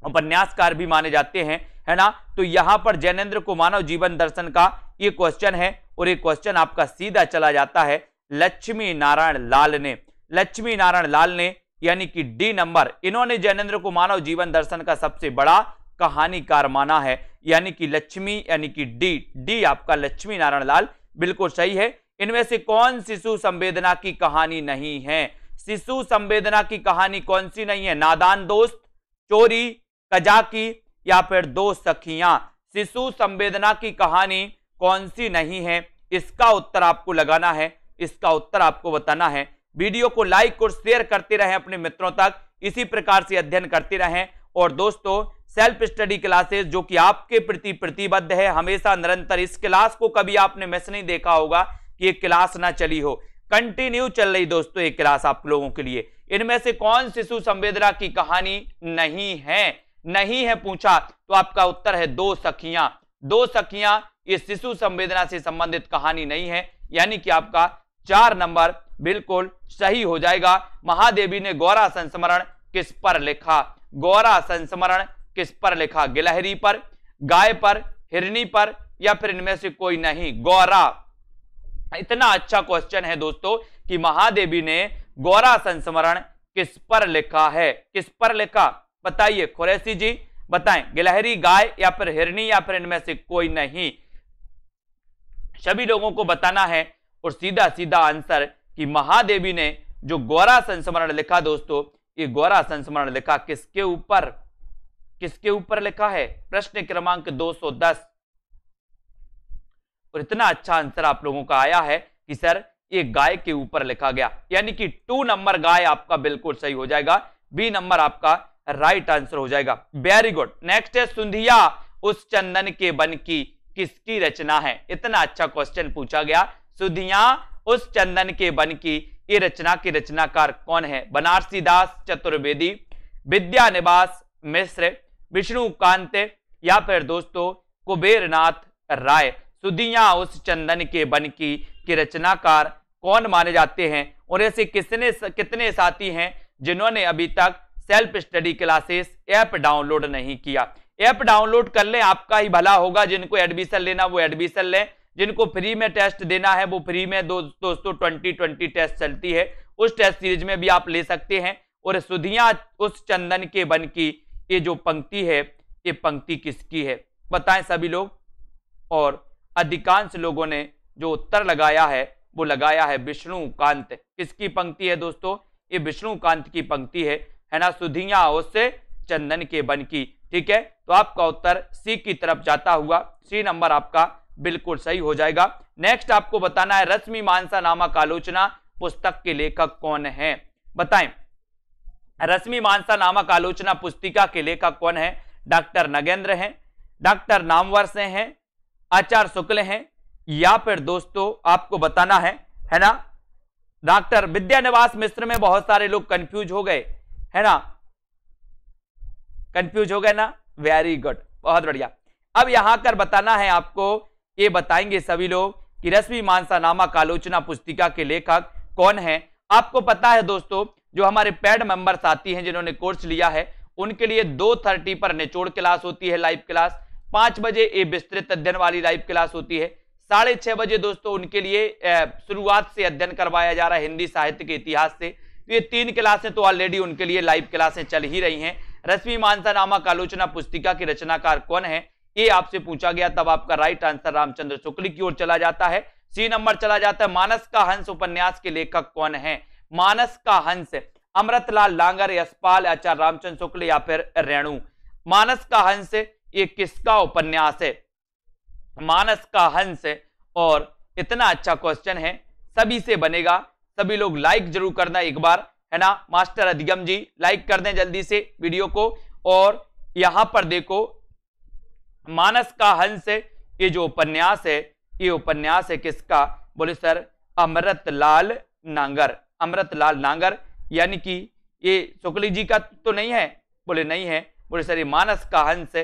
Speaker 1: उपन्यासकार भी माने जाते हैं है ना तो यहाँ पर जैनेन्द्र को मानव जीवन दर्शन का ये क्वेश्चन है और ये क्वेश्चन आपका सीधा चला जाता है लक्ष्मी नारायण लाल ने लक्ष्मी नारायण लाल ने यानी कि डी नंबर इन्होंने जैनेन्द्र को मानव जीवन दर्शन का सबसे बड़ा कहानीकार माना है यानी कि लक्ष्मी यानी कि डी डी आपका लक्ष्मी नारायण लाल बिल्कुल सही है इनमें से कौन शिशु संवेदना की कहानी नहीं है शिशु संवेदना की कहानी कौन सी नहीं है नादान दोस्त चोरी सजा की या फिर दो सखियां शिशु संवेदना की कहानी कौन सी नहीं है इसका उत्तर आपको लगाना है इसका उत्तर आपको बताना है वीडियो को लाइक और शेयर करते रहें अपने मित्रों तक इसी प्रकार से अध्ययन करते रहें और दोस्तों सेल्फ स्टडी क्लासेस जो कि आपके प्रति प्रतिबद्ध है हमेशा निरंतर इस क्लास को कभी आपने मिस नहीं देखा होगा कि ये क्लास ना चली हो कंटिन्यू चल रही दोस्तों ये क्लास आप लोगों के लिए इनमें से कौन शिशु संवेदना की कहानी नहीं है नहीं है पूछा तो आपका उत्तर है दो सखियां दो सखियां ये शिशु संवेदना से संबंधित कहानी नहीं है यानी कि आपका चार नंबर बिल्कुल सही हो जाएगा महादेवी ने गौरा संस्मरण किस पर लिखा गौरा संस्मरण किस पर लिखा गिलहरी पर गाय पर हिरनी पर या फिर इनमें से कोई नहीं गौरा इतना अच्छा क्वेश्चन है दोस्तों कि महादेवी ने गौरा संस्मरण किस पर लिखा है किस पर लिखा बताइए खुरैसी जी बताएं गिलहरी गाय या फिर हिरनी या फिर इनमें से कोई नहीं सभी लोगों को बताना है और सीधा सीधा आंसर कि महादेवी ने जो गौरा संस्मरण लिखा दोस्तों ये गौरा संस्मरण लिखा किसके ऊपर किसके ऊपर लिखा है प्रश्न क्रमांक 210 और इतना अच्छा आंसर आप लोगों का आया है कि सर ये गाय के ऊपर लिखा गया यानी कि टू नंबर गाय आपका बिल्कुल सही हो जाएगा बी नंबर आपका राइट आंसर हो जाएगा वेरी गुड नेक्स्ट है सुंधिया उस चंदन के बन की किसकी रचना है इतना अच्छा क्वेश्चन पूछा गया सुधिया उस चंदन के बन की ये रचना के रचनाकार कौन है बनारसी दास चतुर्वेदी विद्या निवास मिश्र विष्णुकांत या फिर दोस्तों कुबेरनाथ राय सुधिया उस चंदन के बन की के रचनाकार कौन माने जाते हैं और ऐसे किसने कितने साथी हैं जिन्होंने अभी तक self study classes app download नहीं किया ऐप डाउनलोड कर लें आपका ही भला होगा जिनको एडमिशन लेना वो एडमिशन लें जिनको फ्री में टेस्ट देना है वो फ्री में दो दोस्तों ट्वेंटी ट्वेंटी टेस्ट चलती है उस टेस्ट सीरीज में भी आप ले सकते हैं और सुधिया उस चंदन के बन की ये जो पंक्ति है ये पंक्ति किसकी है बताएं सभी लोग और अधिकांश लोगों ने जो उत्तर लगाया है वो लगाया है विष्णुकांत किसकी पंक्ति है दोस्तों ये विष्णुकांत की पंक्ति है है ना सुधिया हो से चंदन के बन की ठीक है तो आपका उत्तर सी की तरफ जाता हुआ सी नंबर आपका बिल्कुल सही हो जाएगा नेक्स्ट आपको बताना है रश्मि मानसा नामक आलोचना पुस्तक के लेखक कौन है बताएं रश्मि मानसा नामक आलोचना पुस्तिका के लेखक कौन है डॉक्टर नगेंद्र हैं डॉक्टर नामवर से हैं आचार्य शुक्ल हैं या फिर दोस्तों आपको बताना है है ना डॉक्टर विद्यानिवास मिश्र में बहुत सारे लोग कंफ्यूज हो गए है ना कंफ्यूज हो गए ना वेरी गुड बहुत बढ़िया अब यहां कर बताना है आपको ये बताएंगे सभी लोग कि रश्मि मानसा नामक आलोचना पुस्तिका के लेखक कौन है आपको पता है दोस्तों जो हमारे पेड मेंबर साथी हैं जिन्होंने कोर्स लिया है उनके लिए दो थर्टी पर निचोड़ क्लास होती है लाइव क्लास पांच बजे ये विस्तृत अध्ययन वाली लाइव क्लास होती है साढ़े छह बजे दोस्तों उनके लिए शुरुआत से अध्ययन करवाया जा रहा है हिंदी साहित्य के इतिहास से तो ये तीन क्लासें तो ऑलरेडी उनके लिए लाइव क्लासें चल ही रही हैं रश्मि मानसा नामक आलोचना पुस्तिका के रचनाकार कौन है ये आपसे पूछा गया तब आपका राइट आंसर रामचंद्र शुक्ल की ओर चला जाता है सी नंबर चला जाता है मानस का हंस उपन्यास के लेखक कौन है मानस का हंस अमृतलाल लांगर यशपाल आचार्य रामचंद्र शुक्ल या फिर रेणु मानस का हंस ये किसका उपन्यास है मानस का हंस और इतना अच्छा क्वेश्चन है सभी से बनेगा सभी लोग लाइक जरूर करना एक बार है ना मास्टर अधिगम जी लाइक कर दें जल्दी से वीडियो को और यहां पर देखो मानस का हंस ये जो उपन्यास है ये उपन्यास है किसका बोले सर अमृत लाल नांगर अमृत लाल नांगर यानी कि ये शुक्ली जी का तो नहीं है बोले नहीं है बोले सर ये मानस का हंस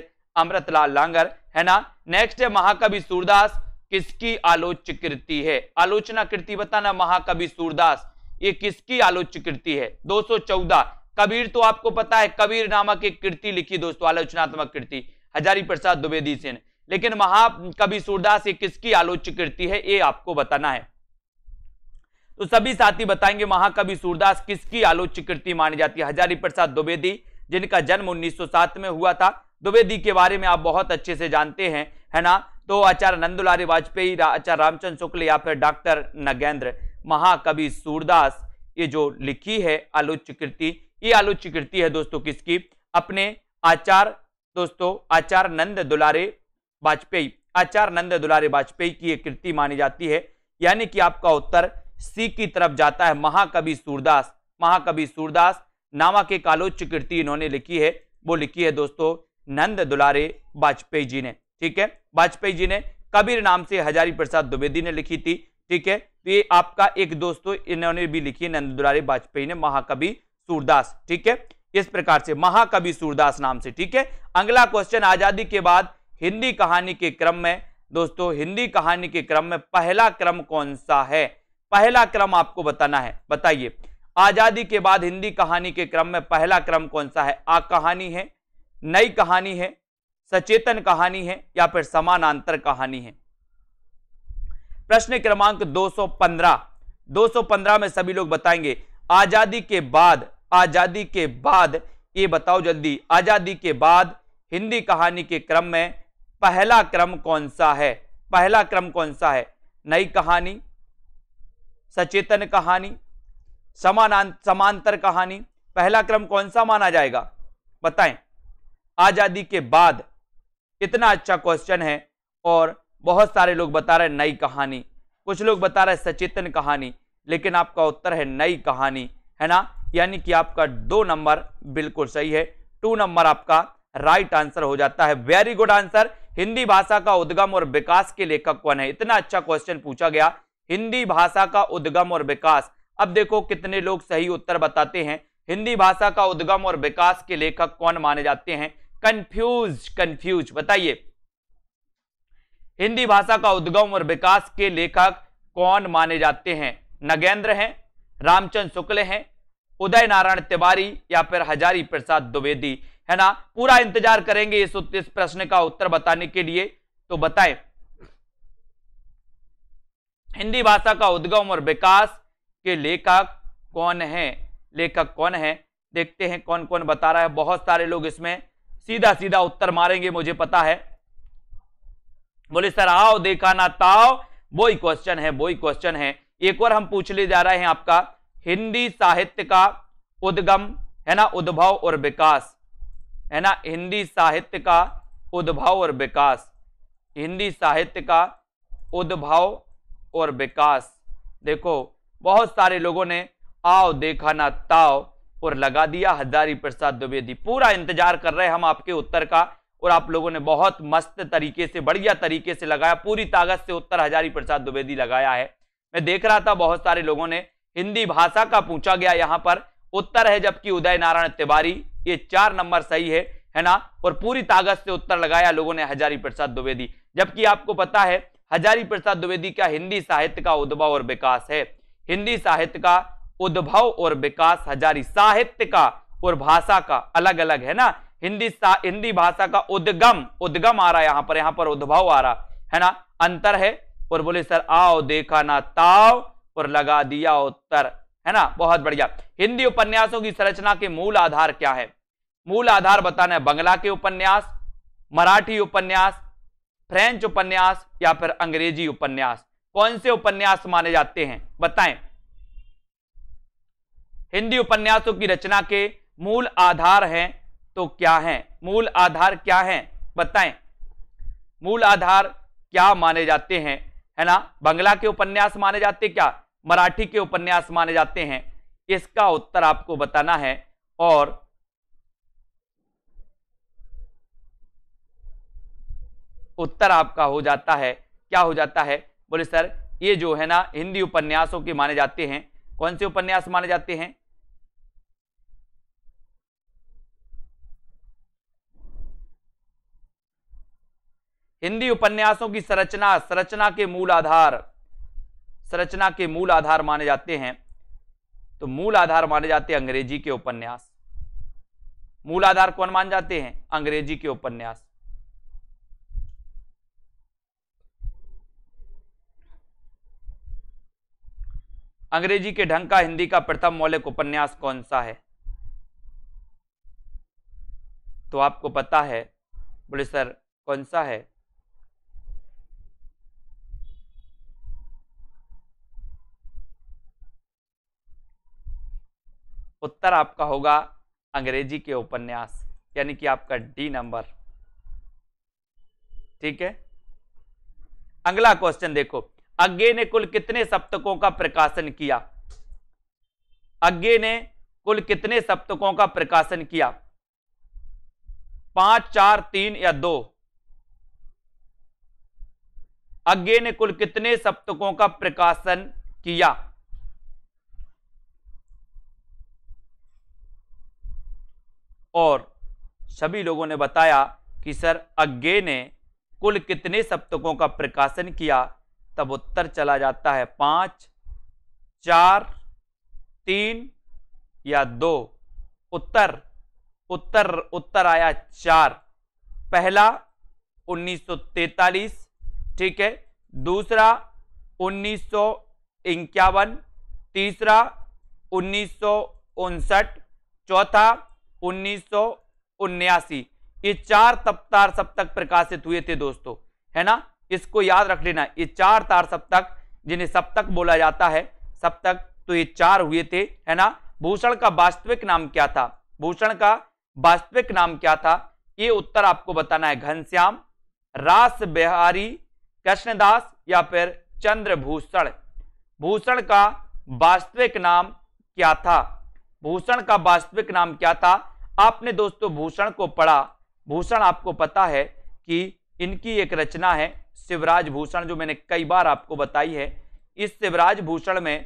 Speaker 1: अमृत लाल नांगर है ना नेक्स्ट है महाकवि सूरदास किसकी आलोच्य कृति है आलोचना कृति बताना महाकवि सूरदास ये किसकी आलोच्य कृति है 214 कबीर तो आपको पता है कबीर नामक एक कृति लिखी दोस्तों आलोचनात्मक कृति हजारी प्रसाद द्विवेदी से लेकिन महाकवि सूरदास ये किसकी आलोच्य कृति है ये आपको बताना है तो सभी साथी बताएंगे महाकवि सूरदास किसकी आलोच कृति मानी जाती है हजारी प्रसाद द्विवेदी जिनका जन्म 1907 में हुआ था द्विवेदी के बारे में आप बहुत अच्छे से जानते हैं है ना तो आचार्य नंदुलारी वाजपेयी आचार्य रामचंद्र शुक्ल या फिर डॉक्टर नगेंद्र महाकवि सूरदास ये जो लिखी है आलोच्य कृति ये आलोच्य कृति है दोस्तों किसकी अपने आचार दोस्तों आचार नंद दुलारे वाजपेयी आचार नंद दुलारे वाजपेयी की ये कृति मानी जाती है यानी कि आपका उत्तर सी की तरफ जाता है महाकवि सूरदास महाकवि सूरदास नामक एक आलोच्य कृति इन्होंने लिखी है वो लिखी है दोस्तों नंद दुलारे वाजपेयी जी ने ठीक है वाजपेयी जी ने कबीर नाम से हजारी प्रसाद द्विवेदी ने लिखी थी ठीक है तो ये आपका एक दोस्तों इन्होंने भी लिखी है नंद वाजपेयी ने महाकवि सूरदास ठीक है इस प्रकार से महाकवि सूरदास नाम से ठीक है अगला क्वेश्चन आजादी के बाद हिंदी कहानी के क्रम में दोस्तों हिंदी कहानी के क्रम में पहला क्रम कौन सा है पहला क्रम आपको बताना है बताइए आजादी के बाद हिंदी कहानी के क्रम में पहला क्रम कौन सा है आ कहानी है नई कहानी है सचेतन कहानी है या फिर समानांतर कहानी है प्रश्न क्रमांक 215 215 में सभी लोग बताएंगे आजादी के बाद आजादी के बाद ये बताओ जल्दी आजादी के बाद हिंदी कहानी के क्रम में पहला क्रम कौन सा है पहला क्रम कौन सा है नई कहानी सचेतन कहानी समान समांतर कहानी पहला क्रम कौन सा माना जाएगा बताएं आजादी के बाद कितना अच्छा क्वेश्चन है और बहुत सारे लोग बता रहे नई कहानी कुछ लोग बता रहे सचेतन कहानी लेकिन आपका उत्तर है नई कहानी है ना यानी कि आपका दो नंबर बिल्कुल सही है टू नंबर आपका राइट आंसर हो जाता है वेरी गुड आंसर हिंदी भाषा का उद्गम और विकास के लेखक कौन है इतना अच्छा क्वेश्चन पूछा गया हिंदी भाषा का उद्गम और विकास अब देखो कितने लोग सही उत्तर बताते हैं हिंदी भाषा का उद्गम और विकास के लेखक कौन माने जाते हैं कंफ्यूज कंफ्यूज बताइए हिंदी भाषा का उद्गम और विकास के लेखक कौन माने जाते हैं नगेंद्र हैं रामचंद्र शुक्ल हैं उदय नारायण तिवारी या फिर हजारी प्रसाद द्विवेदी है ना पूरा इंतजार करेंगे इस, इस प्रश्न का उत्तर बताने के लिए तो बताएं हिंदी भाषा का उद्गम और विकास के लेखक कौन है लेखक कौन है देखते हैं कौन कौन बता रहा है बहुत सारे लोग इसमें सीधा सीधा उत्तर मारेंगे मुझे पता है बोले सर आओ देखा ना ताओ वो ही क्वेश्चन है वो ही क्वेश्चन है एक और हम पूछ ले जा रहे हैं आपका हिंदी साहित्य का उद्गम है ना उद्भव और विकास है ना हिंदी साहित्य का उद्भव और विकास हिंदी साहित्य का उद्भव और विकास देखो बहुत सारे लोगों ने आओ देखा ना ताओ और लगा दिया हजारी प्रसाद द्विवेदी पूरा इंतजार कर रहे हम आपके उत्तर का और आप लोगों ने बहुत मस्त तरीके से बढ़िया तरीके से लगाया पूरी ताकत से उत्तर हजारी प्रसाद द्विवेदी लगाया है मैं देख रहा था बहुत सारे लोगों ने हिंदी भाषा का पूछा गया यहाँ पर उत्तर है जबकि उदय नारायण तिवारी ये चार नंबर सही है है ना और पूरी ताकत से उत्तर लगाया लोगों ने हजारी प्रसाद द्विवेदी जबकि आपको पता है हजारी प्रसाद द्विवेदी का हिंदी साहित्य का उद्भव और विकास है हिंदी साहित्य का उद्भव और विकास हजारी साहित्य का और भाषा का अलग अलग है ना हिंदी हिंदी भाषा का उद्गम उद्गम आ रहा है यहां पर यहां पर उद्भव आ रहा है ना अंतर है और बोले सर आओ देखा ना ताव और लगा दिया उत्तर है ना बहुत बढ़िया हिंदी उपन्यासों की संरचना के मूल आधार क्या है मूल आधार बताना है बंगला के उपन्यास मराठी उपन्यास फ्रेंच उपन्यास या फिर अंग्रेजी उपन्यास कौन से उपन्यास माने जाते हैं बताएं हिंदी उपन्यासों की रचना के मूल आधार हैं तो क्या हैं मूल आधार क्या हैं बताएं मूल आधार क्या माने जाते हैं है ना बंगला के उपन्यास माने जाते क्या मराठी के उपन्यास माने जाते हैं इसका उत्तर आपको बताना है और उत्तर आपका हो जाता है क्या हो जाता है बोले सर ये जो है ना हिंदी उपन्यासों के माने जाते हैं कौन से उपन्यास माने जाते हैं हिंदी उपन्यासों की संरचना संरचना के मूल आधार संरचना के मूल आधार माने जाते हैं तो मूल आधार माने जाते हैं अंग्रेजी के उपन्यास मूल आधार कौन मान जाते हैं अंग्रेजी के उपन्यास अंग्रेजी के ढंग का हिंदी का प्रथम मौलिक उपन्यास कौन सा है तो आपको पता है बोले सर कौन सा है उत्तर आपका होगा अंग्रेजी के उपन्यास यानी कि आपका डी नंबर ठीक है अगला क्वेश्चन देखो अज्ञे ने कुल कितने सप्तकों का प्रकाशन किया अज्ञे ने कुल कितने सप्तकों का प्रकाशन किया पांच चार तीन या दो अज्ञे ने कुल कितने सप्तकों का प्रकाशन किया और सभी लोगों ने बताया कि सर अज्ञे ने कुल कितने सप्तकों का प्रकाशन किया तब उत्तर चला जाता है पाँच चार तीन या दो उत्तर उत्तर उत्तर आया चार पहला 1943 ठीक है दूसरा उन्नीस तीसरा उन्नीस चौथा उन्नीस ये चार तप्तार सप्तक प्रकाशित हुए थे दोस्तों है ना इसको याद रख लेना ये चार तार सप्तक जिन्हें सप्तक बोला जाता है सप्तक तो ये चार हुए थे है ना भूषण का वास्तविक नाम क्या था भूषण का वास्तविक नाम क्या था ये उत्तर आपको बताना है घनश्याम रास बिहारी कृष्णदास या फिर चंद्रभूषण भूषण का वास्तविक नाम क्या था भूषण का वास्तविक नाम क्या था आपने दोस्तों भूषण को पढ़ा भूषण आपको पता है कि इनकी एक रचना है शिवराज भूषण जो मैंने कई बार आपको बताई है इस शिवराज भूषण में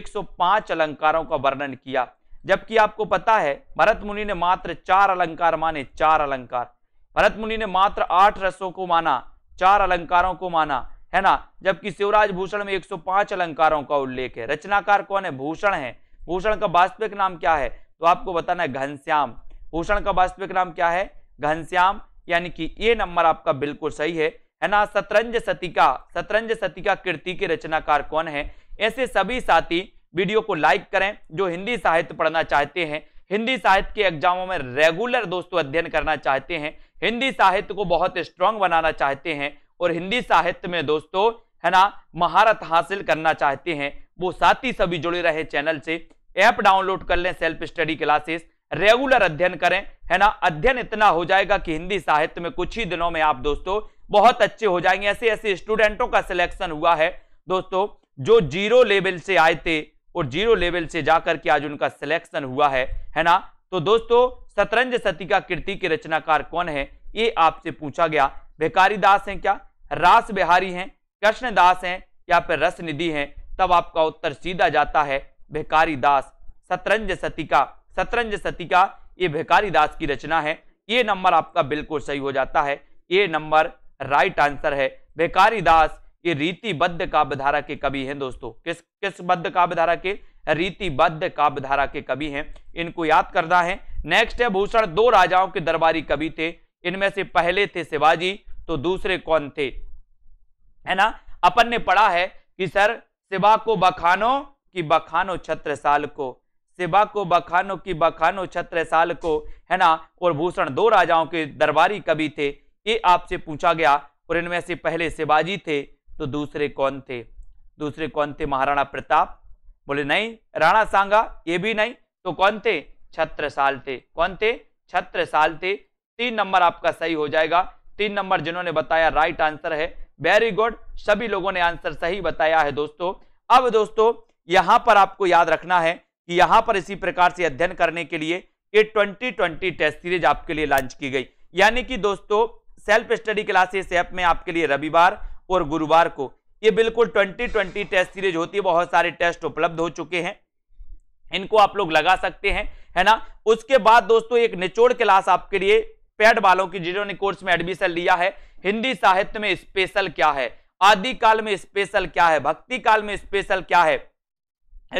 Speaker 1: 105 अलंकारों का वर्णन किया जबकि आपको पता है भरत मुनि ने मात्र चार अलंकार माने चार अलंकार भरत मुनि ने मात्र आठ रसों को माना चार अलंकारों को माना है ना जबकि शिवराज भूषण में 105 अलंकारों का उल्लेख है रचनाकार कौन है भूषण है भूषण का वास्तविक नाम क्या है तो आपको बताना है घनश्याम भूषण का वास्तविक नाम क्या है घनश्याम यानी कि ये नंबर आपका बिल्कुल सही है है ना शतरंज सतिका शतरंज सतिका कृति के रचनाकार कौन है ऐसे सभी साथी वीडियो को लाइक करें जो हिंदी साहित्य पढ़ना चाहते हैं हिंदी साहित्य के एग्जामों में रेगुलर दोस्तों अध्ययन करना चाहते हैं हिंदी साहित्य को बहुत स्ट्रांग बनाना चाहते हैं और हिंदी साहित्य में दोस्तों है ना महारत हासिल करना चाहते हैं वो साथी सभी जुड़े रहे चैनल से ऐप डाउनलोड कर लें सेल्फ स्टडी क्लासेस रेगुलर अध्ययन करें है ना अध्ययन इतना हो जाएगा कि हिंदी साहित्य में कुछ ही दिनों में आप दोस्तों बहुत अच्छे हो जाएंगे ऐसे ऐसे स्टूडेंटों का सिलेक्शन हुआ है दोस्तों जो जीरो लेवल से आए थे और जीरो लेवल से जाकर के आज उनका सिलेक्शन हुआ है है ना तो दोस्तों शतरंज सती का कृति के रचनाकार कौन है ये आपसे पूछा गया भिकारी दास है क्या रास बिहारी हैं कृष्ण दास हैं या फिर रस निधि हैं तब आपका उत्तर सीधा जाता है भिकारी दास शतरंज सतिका शतरंज सतिका ये भिकारी दास की रचना है ये नंबर आपका बिल्कुल सही हो जाता है ये नंबर राइट आंसर है भिकारी दास ये रीतिबद्ध काव्यधारा के कवि हैं दोस्तों किस किस बद्ध काव्यधारा के रीतिबद्ध काव्यधारा के कवि हैं इनको याद करना है नेक्स्ट है भूषण दो राजाओं के दरबारी कवि थे इनमें से पहले थे शिवाजी तो दूसरे कौन थे है ना अपन ने पढ़ा है कि सर शिवा को बखानो की बखानो छत्र साल को सिबा को बखानो की बखानो छत्र साल को है ना और भूषण दो राजाओं के दरबारी कवि थे ये आपसे पूछा गया और इनमें से पहले शिवाजी थे तो दूसरे कौन थे दूसरे कौन थे महाराणा प्रताप बोले नहीं राणा सांगा ये भी नहीं तो कौन थे छत्र साल थे कौन थे छत्र साल थे तीन नंबर आपका सही हो जाएगा तीन नंबर जिन्होंने बताया राइट आंसर है वेरी गुड सभी लोगों ने आंसर सही बताया है दोस्तों अब दोस्तों यहां पर आपको याद रखना है कि यहां पर इसी प्रकार से अध्ययन करने के लिए ये 2020 टेस्ट सीरीज आपके लिए लॉन्च की गई यानी कि दोस्तों सेल्फ स्टडी क्लासेस ऐप में आपके लिए रविवार और गुरुवार को ये बिल्कुल 2020 टेस्ट सीरीज होती है बहुत सारे टेस्ट उपलब्ध हो चुके हैं इनको आप लोग लगा सकते हैं है ना उसके बाद दोस्तों एक निचोड़ क्लास आपके लिए पेड वालों की जिन्होंने कोर्स में एडमिशन लिया है हिंदी साहित्य में स्पेशल क्या है आदि काल में स्पेशल क्या है भक्ति काल में स्पेशल क्या है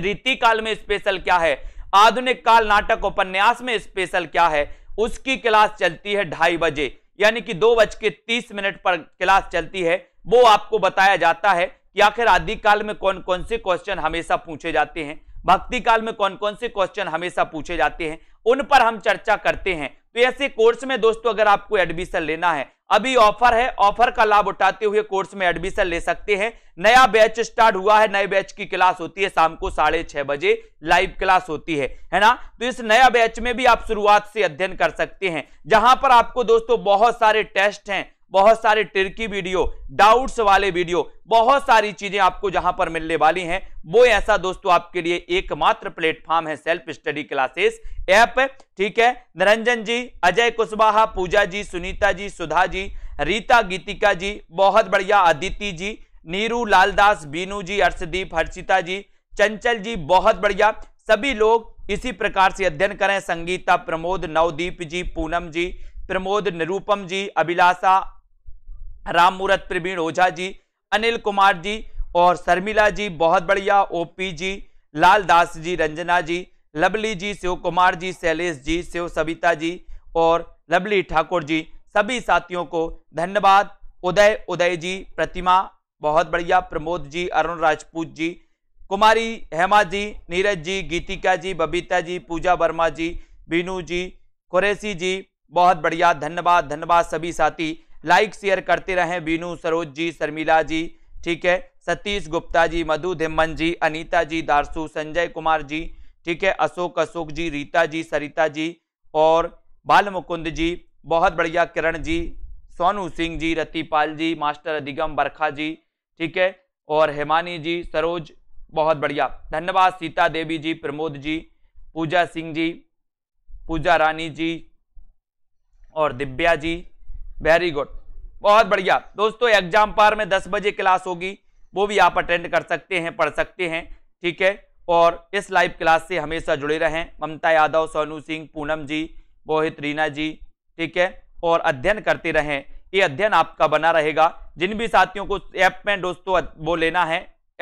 Speaker 1: रीति काल में स्पेशल क्या है आधुनिक काल नाटक उपन्यास में स्पेशल क्या है उसकी क्लास चलती है ढाई बजे यानी कि दो बज के तीस मिनट पर क्लास चलती है वो आपको बताया जाता है कि आखिर आदि काल में कौन कौन से क्वेश्चन हमेशा पूछे जाते हैं भक्ति काल में कौन कौन से क्वेश्चन हमेशा पूछे जाते हैं उन पर हम चर्चा करते हैं तो ऐसे कोर्स में दोस्तों अगर आपको एडमिशन लेना है अभी ऑफर है ऑफर का लाभ उठाते हुए कोर्स में एडमिशन ले सकते हैं नया बैच स्टार्ट हुआ है नए बैच की क्लास होती है शाम को साढ़े छह बजे लाइव क्लास होती है है ना तो इस नया बैच में भी आप शुरुआत से अध्ययन कर सकते हैं जहां पर आपको दोस्तों बहुत सारे टेस्ट हैं बहुत सारे टिरकी वीडियो डाउट्स वाले वीडियो बहुत सारी चीजें आपको जहां पर मिलने वाली हैं वो ऐसा दोस्तों आपके लिए एकमात्र प्लेटफॉर्म है सेल्फ स्टडी क्लासेस ऐप ठीक है निरंजन जी अजय कुशवाहा पूजा जी सुनीता जी सुधा जी रीता गीतिका जी बहुत बढ़िया अदिति जी नीरू लालदास बीनू जी अर्षदीप हर्षिता जी चंचल जी बहुत बढ़िया सभी लोग इसी प्रकार से अध्ययन करें संगीता प्रमोद नवदीप जी पूनम जी प्रमोद निरूपम जी अभिलाषा राम प्रवीण ओझा जी अनिल कुमार जी और शर्मिला जी बहुत बढ़िया ओपी जी लाल दास जी रंजना जी लवली जी शिव कुमार जी शैलेश जी शिव सविता जी और लवली ठाकुर जी सभी साथियों को धन्यवाद उदय उदय जी प्रतिमा बहुत बढ़िया प्रमोद जी अरुण राजपूत जी कुमारी हेमा जी नीरज जी गीतिका जी बबीता जी पूजा वर्मा जी बीनू जी कुरैसी जी बहुत बढ़िया धन्यवाद धन्यवाद सभी साथी लाइक शेयर करते रहें बीनू सरोज जी शर्मिला जी ठीक है सतीश गुप्ता जी मधु धिम्मन जी अनीता जी दारसू संजय कुमार जी ठीक है अशोक अशोक जी रीता जी सरिता जी और बाल मुकुंद जी बहुत बढ़िया किरण जी सोनू सिंह जी रतिपाल जी मास्टर अधिगम बरखा जी ठीक है और हेमानी जी सरोज बहुत बढ़िया धन्यवाद सीता देवी जी प्रमोद जी पूजा सिंह जी पूजा रानी जी और दिव्या जी वेरी गुड बहुत बढ़िया दोस्तों एग्जाम पार में दस बजे क्लास होगी वो भी आप अटेंड कर सकते हैं पढ़ सकते हैं ठीक है और इस लाइव क्लास से हमेशा जुड़े रहें ममता यादव सोनू सिंह पूनम जी मोहित रीना जी ठीक है और अध्ययन करते रहें ये अध्ययन आपका बना रहेगा जिन भी साथियों को ऐप में दोस्तों वो लेना है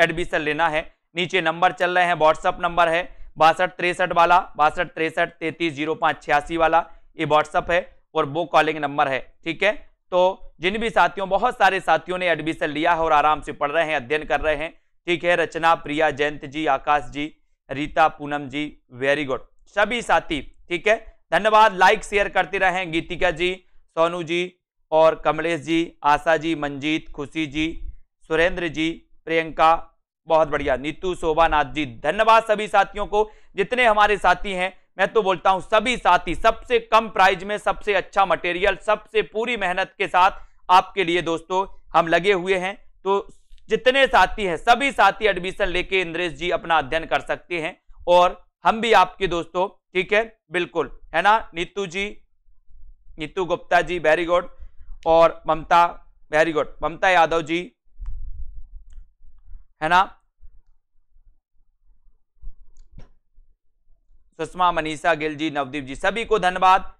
Speaker 1: एडमिशन लेना है नीचे नंबर चल रहे हैं व्हाट्सअप नंबर है बासठ तिरसठ वाला बासठ तिरसठ जीरो पाँच छियासी वाला ये व्हाट्सअप है और वो कॉलिंग नंबर है ठीक है तो जिन भी साथियों बहुत सारे साथियों ने एडमिशन लिया है और आराम से पढ़ रहे हैं अध्ययन कर रहे हैं ठीक है रचना प्रिया जयंत जी आकाश जी रीता पूनम जी वेरी गुड सभी साथी ठीक है धन्यवाद लाइक शेयर करते रहें गीतिका जी सोनू जी और कमलेश जी आशा जी मंजीत खुशी जी सुरेंद्र जी प्रियंका बहुत बढ़िया नीतू शोभानाथ जी धन्यवाद सभी साथियों को जितने हमारे साथी हैं मैं तो बोलता हूं सभी साथी सबसे कम प्राइस में सबसे अच्छा मटेरियल सबसे पूरी मेहनत के साथ आपके लिए दोस्तों हम लगे हुए हैं तो जितने साथी हैं सभी साथी एडमिशन लेके इंद्रेश जी अपना अध्ययन कर सकते हैं और हम भी आपके दोस्तों ठीक है बिल्कुल है ना नीतू जी नीतू गुप्ता जी वेरी गुड और ममता वेरी गुड ममता यादव जी है ना सुषमा मनीषा गिल जी नवदीप जी सभी को धन्यवाद